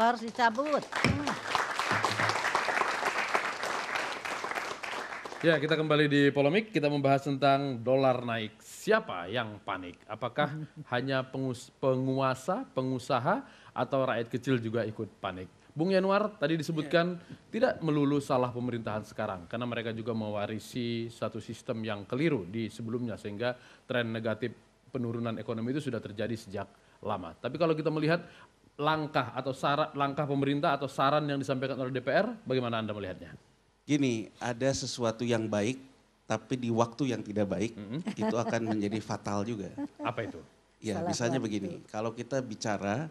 harus dicabut. Ya, kita kembali di polemik. Kita membahas tentang dolar naik. Siapa yang panik? Apakah hanya penguasa, pengusaha, atau rakyat kecil juga ikut panik? Bung Yanuar tadi disebutkan yeah. tidak melulu salah pemerintahan sekarang karena mereka juga mewarisi satu sistem yang keliru di sebelumnya sehingga tren negatif penurunan ekonomi itu sudah terjadi sejak lama. Tapi kalau kita melihat langkah atau syarat langkah pemerintah atau saran yang disampaikan oleh DPR, bagaimana Anda melihatnya? Gini, ada sesuatu yang baik tapi di waktu yang tidak baik mm -hmm. itu akan menjadi fatal juga. Apa itu? Ya, Salah misalnya waktu. begini, kalau kita bicara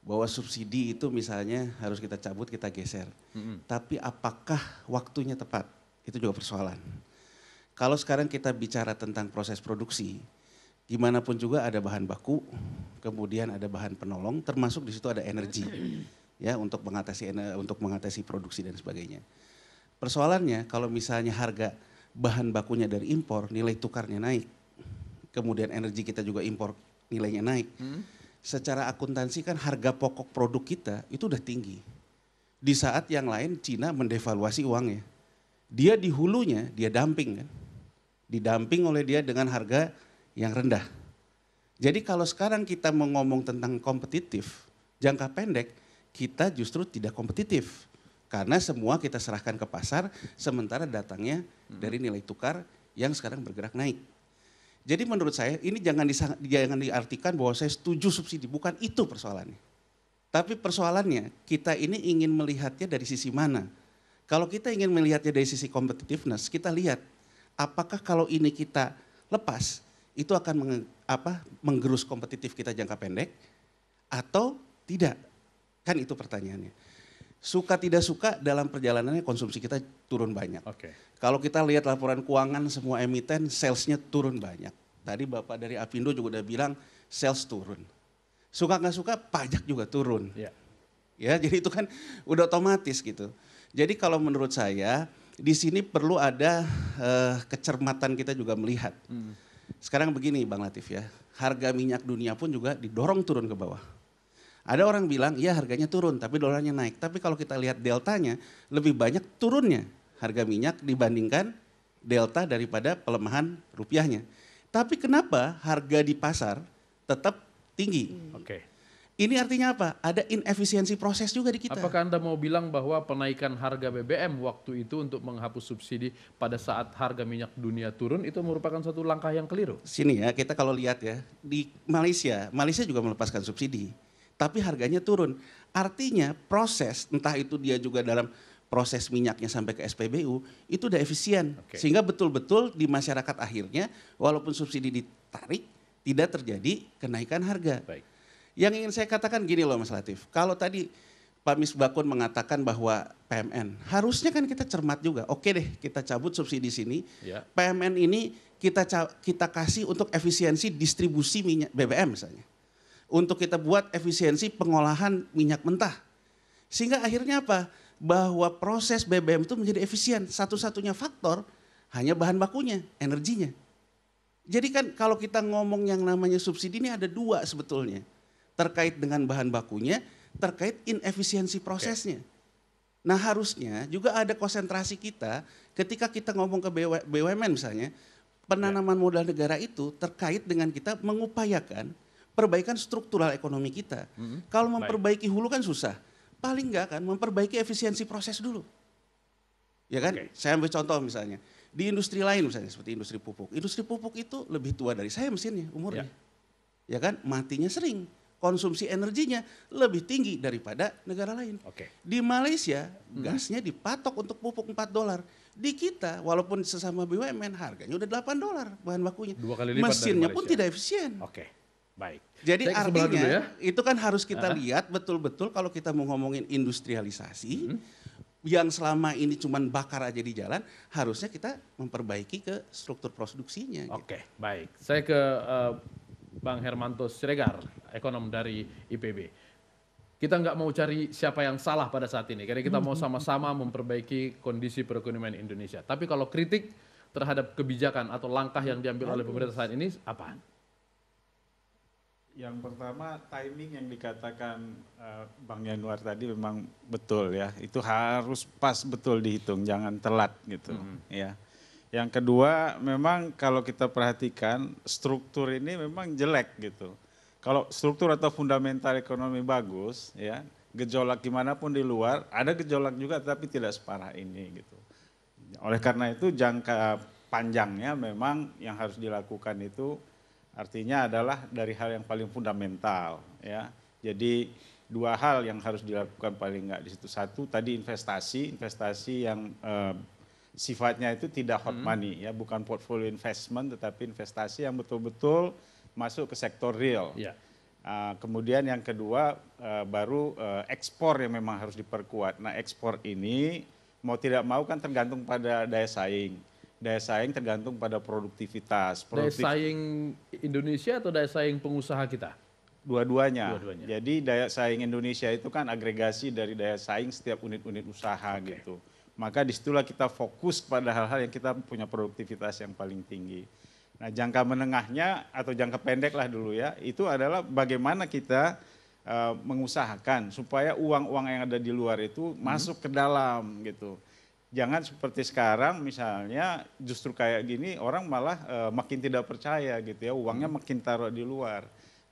bahwa subsidi itu misalnya harus kita cabut, kita geser. Mm -hmm. Tapi apakah waktunya tepat? Itu juga persoalan. Kalau sekarang kita bicara tentang proses produksi, dimanapun juga ada bahan baku, kemudian ada bahan penolong, termasuk di situ ada energi ya untuk mengatasi untuk mengatasi produksi dan sebagainya. Persoalannya kalau misalnya harga bahan bakunya dari impor, nilai tukarnya naik, kemudian energi kita juga impor nilainya naik. Hmm? Secara akuntansi kan harga pokok produk kita itu udah tinggi. Di saat yang lain Cina mendevaluasi uangnya. Dia di hulunya dia dumping kan. Didumping oleh dia dengan harga yang rendah. Jadi kalau sekarang kita mau ngomong tentang kompetitif, jangka pendek kita justru tidak kompetitif. Karena semua kita serahkan ke pasar, sementara datangnya hmm. dari nilai tukar yang sekarang bergerak naik. Jadi menurut saya ini jangan, disang, jangan diartikan bahwa saya setuju subsidi, bukan itu persoalannya. Tapi persoalannya kita ini ingin melihatnya dari sisi mana. Kalau kita ingin melihatnya dari sisi competitiveness, kita lihat apakah kalau ini kita lepas, itu akan menge, apa, menggerus kompetitif kita jangka pendek atau tidak? Kan itu pertanyaannya. Suka tidak suka dalam perjalanannya konsumsi kita turun banyak. Okay. Kalau kita lihat laporan keuangan semua emiten salesnya turun banyak. Tadi Bapak dari Apindo juga udah bilang sales turun. Suka nggak suka pajak juga turun. Yeah. Ya, jadi itu kan udah otomatis gitu. Jadi kalau menurut saya di sini perlu ada uh, kecermatan kita juga melihat. Hmm sekarang begini Bang Latif ya, harga minyak dunia pun juga didorong turun ke bawah. Ada orang bilang, ya harganya turun tapi dolarnya naik. Tapi kalau kita lihat deltanya, lebih banyak turunnya harga minyak dibandingkan delta daripada pelemahan rupiahnya. Tapi kenapa harga di pasar tetap tinggi? Oke. Okay. Ini artinya apa? Ada inefisiensi proses juga di kita. Apakah Anda mau bilang bahwa penaikan harga BBM waktu itu untuk menghapus subsidi pada saat harga minyak dunia turun itu merupakan satu langkah yang keliru? Sini ya, kita kalau lihat ya, di Malaysia, Malaysia juga melepaskan subsidi, tapi harganya turun. Artinya proses entah itu dia juga dalam proses minyaknya sampai ke SPBU itu udah efisien. Okay. Sehingga betul-betul di masyarakat akhirnya walaupun subsidi ditarik tidak terjadi kenaikan harga. Baik. Yang ingin saya katakan gini loh Mas Latif, kalau tadi Pak Misbakun mengatakan bahwa PMN, harusnya kan kita cermat juga. Oke deh, kita cabut subsidi sini. Ya. PMN ini kita kita kasih untuk efisiensi distribusi minyak BBM misalnya. Untuk kita buat efisiensi pengolahan minyak mentah. Sehingga akhirnya apa? Bahwa proses BBM itu menjadi efisien. Satu-satunya faktor hanya bahan bakunya, energinya. Jadi kan kalau kita ngomong yang namanya subsidi ini ada dua sebetulnya terkait dengan bahan bakunya, terkait inefisiensi prosesnya. Okay. Nah harusnya juga ada konsentrasi kita ketika kita ngomong ke BUMN misalnya, penanaman yeah. modal negara itu terkait dengan kita mengupayakan perbaikan struktural ekonomi kita. Mm-hmm. Kalau memperbaiki hulu kan susah, paling enggak kan memperbaiki efisiensi proses dulu. Ya kan? Okay. Saya ambil contoh misalnya, di industri lain misalnya seperti industri pupuk. Industri pupuk itu lebih tua dari saya mesinnya, umurnya. Yeah. Ya kan? Matinya sering konsumsi energinya lebih tinggi daripada negara lain. Okay. Di Malaysia hmm. gasnya dipatok untuk pupuk 4 dolar. Di kita walaupun sesama BUMN harganya udah 8 dolar bahan bakunya. Dua kali lipat Mesinnya pun tidak efisien. Oke. Okay. Baik. Jadi Saya artinya ya. itu kan harus kita Aha. lihat betul-betul kalau kita mau ngomongin industrialisasi hmm. yang selama ini cuman bakar aja di jalan, harusnya kita memperbaiki ke struktur produksinya. Gitu. Oke, gitu. baik. Saya ke uh, Bang Hermanto Siregar, ekonom dari IPB kita nggak mau cari siapa yang salah pada saat ini karena kita mau hmm. sama-sama memperbaiki kondisi perekonomian Indonesia. Tapi kalau kritik terhadap kebijakan atau langkah yang diambil oleh pemerintah saat ini apa? Yang pertama timing yang dikatakan eh, Bang Yanuar tadi memang betul ya. Itu harus pas betul dihitung, jangan telat gitu mm -hmm. ya yang kedua, memang kalau kita perhatikan struktur ini memang jelek gitu. Kalau struktur atau fundamental ekonomi bagus, ya gejolak gimana pun di luar, ada gejolak juga tapi tidak separah ini gitu. Oleh karena itu jangka panjangnya memang yang harus dilakukan itu artinya adalah dari hal yang paling fundamental ya. Jadi dua hal yang harus dilakukan paling enggak di situ. Satu tadi investasi, investasi yang eh, sifatnya itu tidak hot hmm. money ya, bukan portfolio investment tetapi investasi yang betul-betul masuk ke sektor real. Yeah. Ya. Uh, kemudian yang kedua uh, baru uh, ekspor yang memang harus diperkuat. Nah ekspor ini mau tidak mau kan tergantung pada daya saing. Daya saing tergantung pada produktivitas. Produktif... Daya saing Indonesia atau daya saing pengusaha kita? Dua-duanya. Dua Jadi daya saing Indonesia itu kan agregasi dari daya saing setiap unit-unit usaha okay. gitu. Maka disitulah kita fokus pada hal-hal yang kita punya produktivitas yang paling tinggi. Nah jangka menengahnya atau jangka pendek lah dulu ya, itu adalah bagaimana kita uh, mengusahakan supaya uang-uang yang ada di luar itu hmm. masuk ke dalam gitu. Jangan seperti sekarang misalnya justru kayak gini orang malah uh, makin tidak percaya gitu ya, uangnya hmm. makin taruh di luar.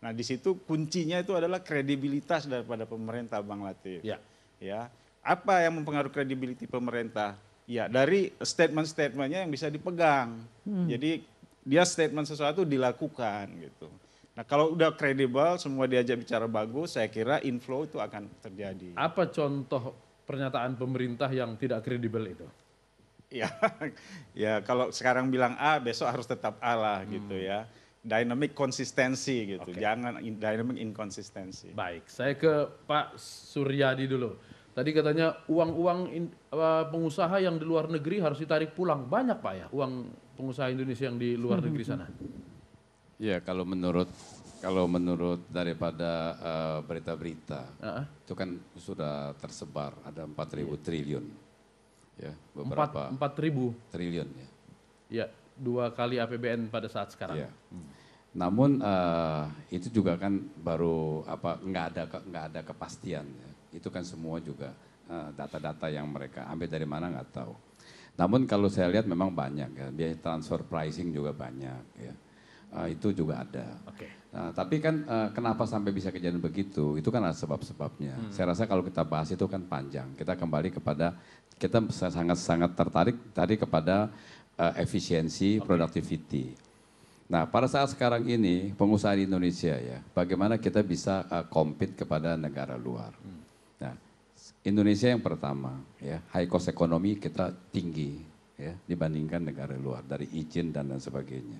Nah di situ kuncinya itu adalah kredibilitas daripada pemerintah Bang Latif. Ya. ya apa yang mempengaruhi kredibiliti pemerintah? Ya, dari statement-statementnya yang bisa dipegang. Hmm. Jadi dia statement sesuatu dilakukan gitu. Nah, kalau udah kredibel, semua diajak bicara bagus, saya kira inflow itu akan terjadi. Apa contoh pernyataan pemerintah yang tidak kredibel itu? Ya, ya kalau sekarang bilang A, besok harus tetap A lah gitu hmm. gitu ya. Dynamic konsistensi gitu, okay. jangan in, dynamic inkonsistensi. Baik, saya ke Pak Suryadi dulu. Tadi katanya uang-uang pengusaha yang di luar negeri harus ditarik pulang. Banyak Pak ya uang pengusaha Indonesia yang di luar negeri sana. Ya kalau menurut kalau menurut daripada eh, berita-berita uh -huh. itu kan sudah tersebar ada 4.000 yeah. triliun. Ya, beberapa 4 4.000 triliun ya. Ya, dua kali APBN pada saat sekarang. Ya. Hmm. Namun uh, itu juga kan baru apa nggak ada nggak ada kepastian ya itu kan semua juga eh, data-data yang mereka ambil dari mana nggak tahu. Namun kalau saya lihat memang banyak ya, biaya transfer pricing juga banyak ya. Uh, itu juga ada. Okay. Nah, tapi kan uh, kenapa sampai bisa kejadian begitu? Itu kan ada sebab-sebabnya. Hmm. Saya rasa kalau kita bahas itu kan panjang. Kita kembali kepada kita sangat-sangat tertarik tadi kepada uh, efisiensi, okay. productivity. Nah, pada saat sekarang ini pengusaha di Indonesia ya, bagaimana kita bisa uh, compete kepada negara luar? Hmm. Indonesia yang pertama, ya high cost ekonomi kita tinggi ya dibandingkan negara luar dari izin dan lain sebagainya.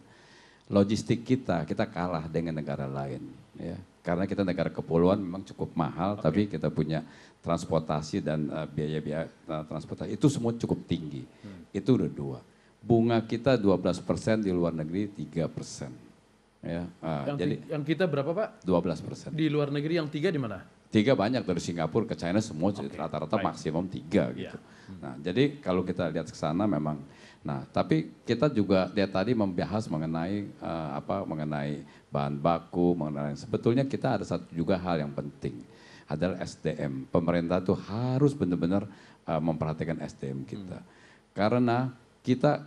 Logistik kita kita kalah dengan negara lain ya karena kita negara kepulauan memang cukup mahal okay. tapi kita punya transportasi dan eh, biaya-biaya uh, transportasi itu semua cukup tinggi. Hmm. Itu udah dua. Bunga kita 12% di luar negeri 3%. Ya. Uh, yang, jadi yang kita berapa, Pak? 12%. Di luar negeri yang tiga di mana? Tiga banyak dari Singapura ke China semua okay. rata-rata right. maksimum tiga iya. gitu. Yeah. Nah jadi kalau kita lihat ke sana memang. Nah tapi kita juga dia tadi membahas mengenai uh, apa mengenai bahan baku mengenai sebetulnya kita ada satu juga hal yang penting adalah SDM. Pemerintah itu harus benar-benar uh, memperhatikan SDM kita. Hmm. Karena kita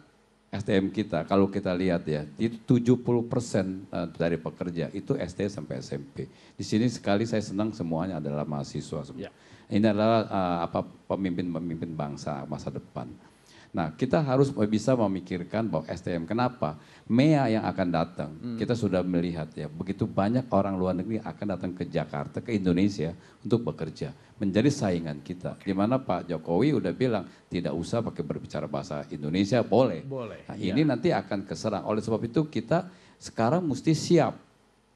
STM kita kalau kita lihat ya itu 70 persen eh, dari pekerja itu SD sampai SMP. Di sini sekali saya senang semuanya adalah mahasiswa Ya. Ini adalah uh, apa pemimpin-pemimpin bangsa masa depan. Nah, kita harus bisa memikirkan bahwa STM kenapa? MEA yang akan datang. Hmm. Kita sudah melihat ya, begitu banyak orang luar negeri akan datang ke Jakarta, ke Indonesia untuk bekerja, menjadi saingan kita. Okay. Di mana Pak Jokowi udah bilang tidak usah pakai berbicara bahasa Indonesia, boleh. Boleh. Nah, ya. ini nanti akan keserang. Oleh sebab itu kita sekarang mesti siap.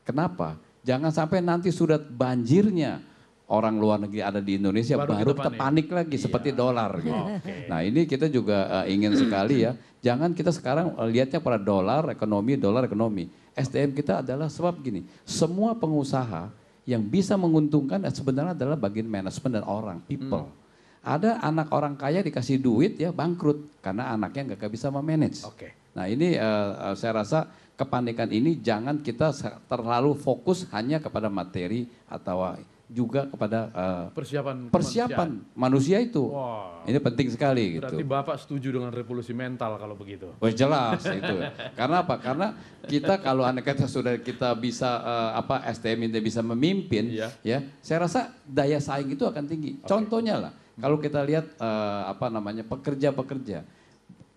Kenapa? Jangan sampai nanti sudah banjirnya orang luar negeri ada di Indonesia baru, baru kita ya? panik, lagi iya. seperti dolar gitu. Okay. Nah, ini kita juga uh, ingin sekali ya, jangan kita sekarang eh, lihatnya pada dolar ekonomi, dolar ekonomi. SDM kita adalah sebab gini, semua pengusaha yang bisa menguntungkan sebenarnya adalah bagian manajemen dan orang, people. Hmm. Ada anak orang kaya dikasih duit ya bangkrut karena anaknya nggak bisa memanage. Oke. Okay. Nah, ini uh, saya rasa kepanikan ini jangan kita terlalu fokus hanya kepada materi atau juga kepada uh, persiapan persiapan manusia, manusia itu. Wow. Ini penting sekali Berarti gitu. Berarti Bapak setuju dengan revolusi mental kalau begitu. Wah jelas itu. Karena apa? Karena kita kalau anak sudah kita bisa uh, apa STM ini bisa memimpin iya. ya, saya rasa daya saing itu akan tinggi. Okay. Contohnya lah kalau kita lihat uh, apa namanya pekerja-pekerja.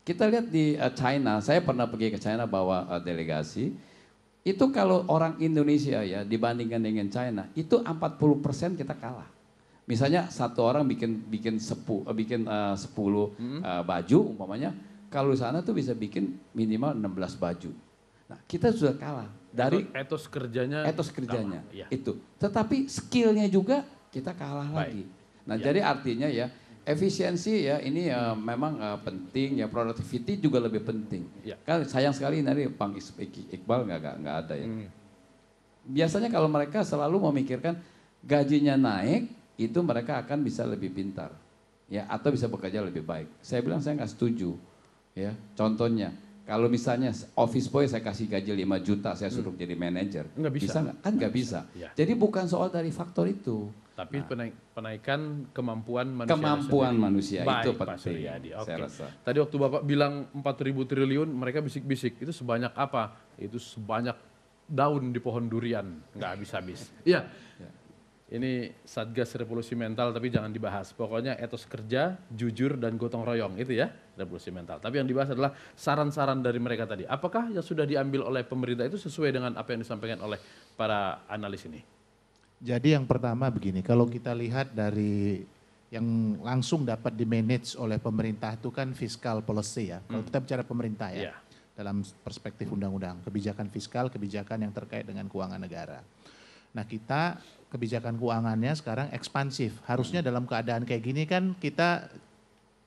Kita lihat di uh, China, saya pernah pergi ke China bawa uh, delegasi itu kalau orang Indonesia ya dibandingkan dengan China, itu 40% kita kalah. Misalnya satu orang bikin bikin sepu, eh, bikin eh, uh, 10 hmm. uh, baju umpamanya, kalau di sana tuh bisa bikin minimal 16 baju. Nah, kita sudah kalah dari etos, kerjanya. Etos kerjanya. ya. Itu. Tetapi skillnya juga kita kalah Baik. lagi. Nah, ya. jadi artinya ya Efisiensi ya ini uh, memang uh, penting ya productivity juga lebih penting. Ya. Kan sayang sekali nanti Bang Iqbal nggak nggak ada ya. Hmm. Biasanya kalau mereka selalu memikirkan gajinya naik itu mereka akan bisa lebih pintar ya atau bisa bekerja lebih baik. Saya bilang saya nggak setuju ya. Contohnya kalau misalnya office boy saya kasih gaji 5 juta saya suruh hmm. jadi manager, Nggak bisa. Bisa Kan nggak bisa. bisa. Ya. Jadi bukan soal dari faktor itu tapi nah. penaikan kemampuan manusia kemampuan manusia Baik, itu Pak Suryadi. Okay. Tadi waktu Bapak bilang 4000 triliun mereka bisik-bisik itu sebanyak apa? Itu sebanyak daun di pohon durian nggak habis-habis. Iya. Ya. Ini Satgas Revolusi Mental tapi jangan dibahas. Pokoknya etos kerja, jujur dan gotong royong itu ya revolusi mental. Tapi yang dibahas adalah saran-saran dari mereka tadi. Apakah yang sudah diambil oleh pemerintah itu sesuai dengan apa yang disampaikan oleh para analis ini? Jadi yang pertama begini, kalau kita lihat dari yang langsung dapat di manage oleh pemerintah itu kan fiskal policy ya. Kalau hmm. kita bicara pemerintah ya, yeah. dalam perspektif undang-undang, kebijakan fiskal, kebijakan yang terkait dengan keuangan negara. Nah kita kebijakan keuangannya sekarang ekspansif. Harusnya dalam keadaan kayak gini kan kita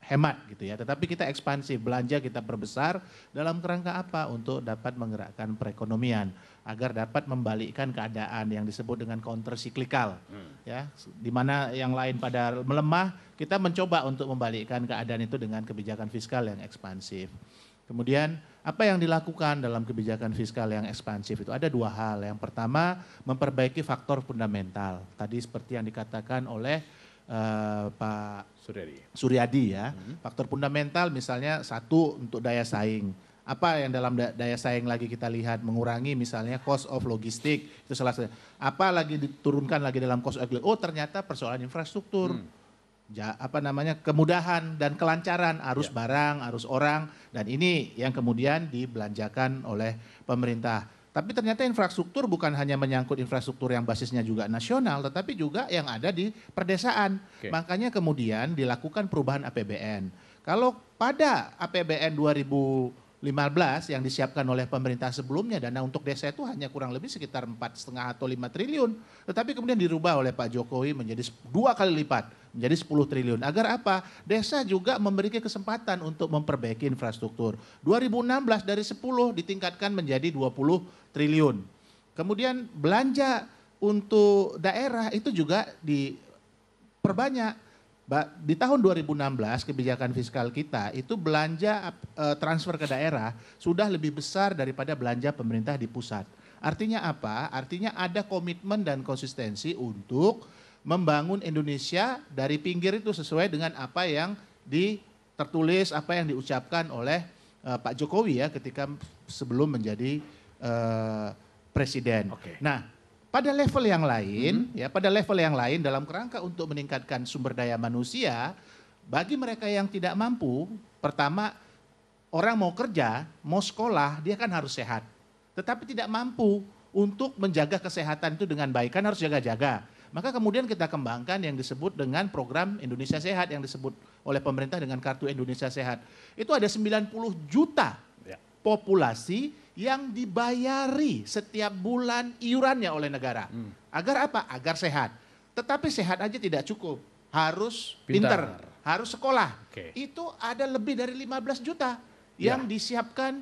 hemat gitu ya. Tetapi kita ekspansi, belanja kita perbesar dalam kerangka apa? Untuk dapat menggerakkan perekonomian agar dapat membalikkan keadaan yang disebut dengan counter cyclical. Hmm. Ya, di mana yang lain pada melemah, kita mencoba untuk membalikkan keadaan itu dengan kebijakan fiskal yang ekspansif. Kemudian apa yang dilakukan dalam kebijakan fiskal yang ekspansif itu ada dua hal. Yang pertama memperbaiki faktor fundamental. Tadi seperti yang dikatakan oleh uh, Pak Suryadi. Suryadi ya. Hmm. Faktor fundamental misalnya satu untuk daya saing. Apa yang dalam daya saing lagi kita lihat mengurangi misalnya cost of logistik itu salah satu. Apa lagi diturunkan lagi dalam cost of oh ternyata persoalan infrastruktur. Hmm. Ja, apa namanya kemudahan dan kelancaran arus ya. barang, arus orang dan ini yang kemudian dibelanjakan oleh pemerintah tapi ternyata infrastruktur bukan hanya menyangkut infrastruktur yang basisnya juga nasional, tetapi juga yang ada di perdesaan. Okay. Makanya kemudian dilakukan perubahan APBN. Kalau pada APBN 2015 yang disiapkan oleh pemerintah sebelumnya, dana untuk desa itu hanya kurang lebih sekitar empat setengah atau 5 triliun. Tetapi kemudian dirubah oleh Pak Jokowi menjadi dua kali lipat jadi 10 triliun. Agar apa? Desa juga memiliki kesempatan untuk memperbaiki infrastruktur. 2016 dari 10 ditingkatkan menjadi 20 triliun. Kemudian belanja untuk daerah itu juga diperbanyak. Di tahun 2016 kebijakan fiskal kita itu belanja e, transfer ke daerah sudah lebih besar daripada belanja pemerintah di pusat. Artinya apa? Artinya ada komitmen dan konsistensi untuk membangun Indonesia dari pinggir itu sesuai dengan apa yang di tertulis, apa yang diucapkan oleh uh, Pak Jokowi ya ketika sebelum menjadi uh, presiden. Okay. Nah, pada level yang lain, hmm ya pada level yang lain dalam kerangka untuk meningkatkan sumber daya manusia, bagi mereka yang tidak mampu, pertama orang mau kerja, mau sekolah, dia kan harus sehat. Tetapi tidak mampu untuk menjaga kesehatan itu dengan baik, kan harus jaga-jaga maka kemudian kita kembangkan yang disebut dengan program Indonesia Sehat yang disebut oleh pemerintah dengan Kartu Indonesia Sehat. Itu ada 90 juta ya. populasi yang dibayari setiap bulan iurannya oleh negara. Hmm. Agar apa? Agar sehat. Tetapi sehat aja tidak cukup. Harus pintar, pintar harus sekolah. Okay. Itu ada lebih dari 15 juta ya. yang ya. disiapkan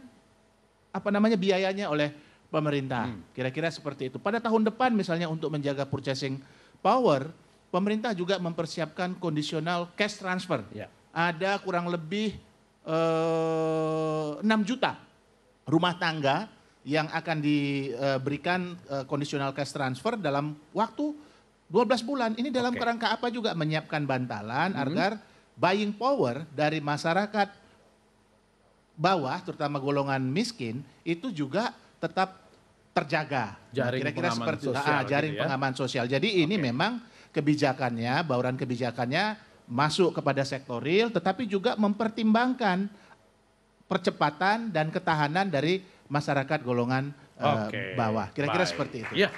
apa namanya biayanya oleh pemerintah. Hmm. Kira-kira hmm. Kira -kira seperti itu. Pada tahun depan misalnya untuk menjaga purchasing power, pemerintah juga mempersiapkan kondisional cash transfer. Ya. Ada kurang lebih eh, 6 juta rumah tangga yang akan diberikan eh, kondisional cash transfer dalam waktu 12 bulan. Ini dalam okay. kerangka apa juga menyiapkan bantalan -hmm. agar buying power dari masyarakat bawah terutama golongan miskin itu juga tetap terjaga. Nah, kira-kira seperti sosial, ah, gitu jaring gitu ya? pengaman sosial. Jadi okay. ini memang kebijakannya, bauran kebijakannya masuk kepada sektor real tetapi juga mempertimbangkan percepatan dan ketahanan dari masyarakat golongan eh, okay. uh, bawah. Kira-kira seperti itu. Ya.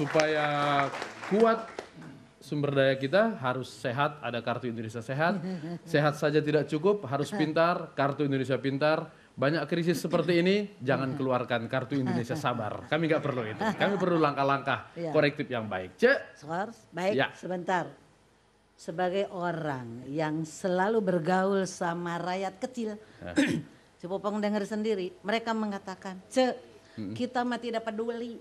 Supaya kuat sumber daya kita harus sehat, ada kartu Indonesia sehat. Sehat saja tidak cukup, harus pintar, kartu Indonesia pintar banyak krisis seperti ini, jangan keluarkan kartu Indonesia sabar. Kami nggak perlu itu. Kami perlu langkah-langkah ya. korektif yang baik. Cek. baik. Ya. Sebentar. Sebagai orang yang selalu bergaul sama rakyat kecil, ya. Cepopong dengar sendiri, mereka mengatakan, "Cek, kita mah tidak peduli."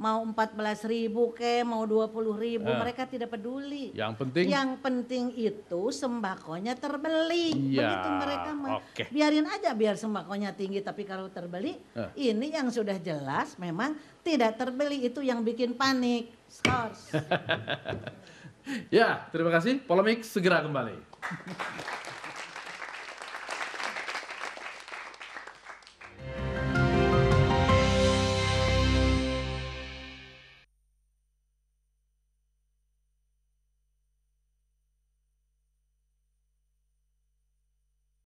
mau empat belas ribu ke mau dua puluh ribu eh. mereka tidak peduli yang penting yang penting itu sembakonya terbeli ya, begitu mereka mau okay. biarin aja biar sembakonya tinggi tapi kalau terbeli eh. ini yang sudah jelas memang tidak terbeli itu yang bikin panik scores ya terima kasih polemik segera kembali